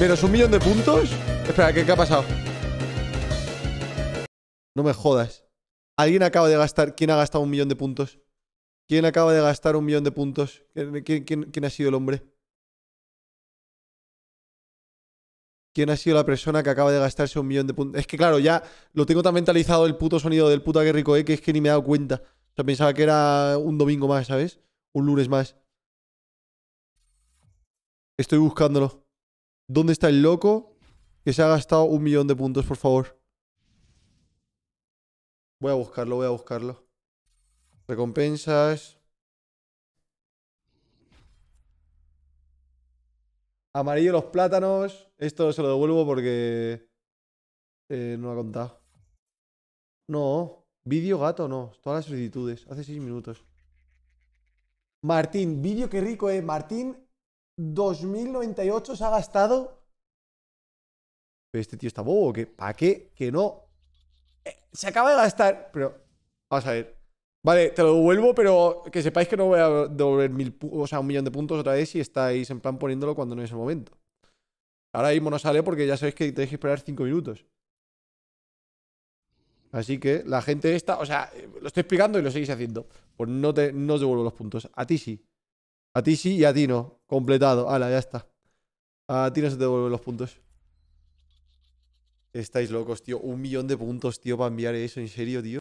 ¿Menos un millón de puntos? Espera, ¿qué, ha pasado? No me jodas. Alguien acaba de gastar. ¿Quién ha gastado un millón de puntos? ¿Quién acaba de gastar un millón de puntos? ¿Quién, ha sido el hombre? ¿Quién ha sido la persona que acaba de gastarse un millón de puntos? Es que claro, ya lo tengo tan mentalizado el puto sonido del puta que rico, eh, que es que ni me he dado cuenta. O sea, pensaba que era un domingo más, ¿sabes? Un lunes más. Estoy buscándolo. ¿Dónde está el loco que se ha gastado un millón de puntos, por favor? Voy a buscarlo, voy a buscarlo. Recompensas. Amarillo los plátanos. Esto se lo devuelvo porque... Eh, no ha contado. No. Vídeo gato, no. Todas las solicitudes. Hace seis minutos. Martín, vídeo que rico, eh. Martín 2.098 se ha gastado. este tío está bobo, ¿Para qué? Que no. Eh, se acaba de gastar. Pero, vamos a ver. Vale, te lo devuelvo, pero que sepáis que no voy a devolver mil, o sea, un millón de puntos otra vez si estáis en plan poniéndolo cuando no es el momento. Ahora mismo no sale porque ya sabéis que tenéis que esperar 5 minutos. Así que la gente está, o sea, eh, lo estoy explicando y lo seguís haciendo. Pues no te, no os devuelvo los puntos. A ti sí. A ti sí y a ti no. Completado. Hala, ya está. A ti no se te los puntos. Estáis locos, tío. Un millón de puntos, tío, para enviar eso. En serio, tío.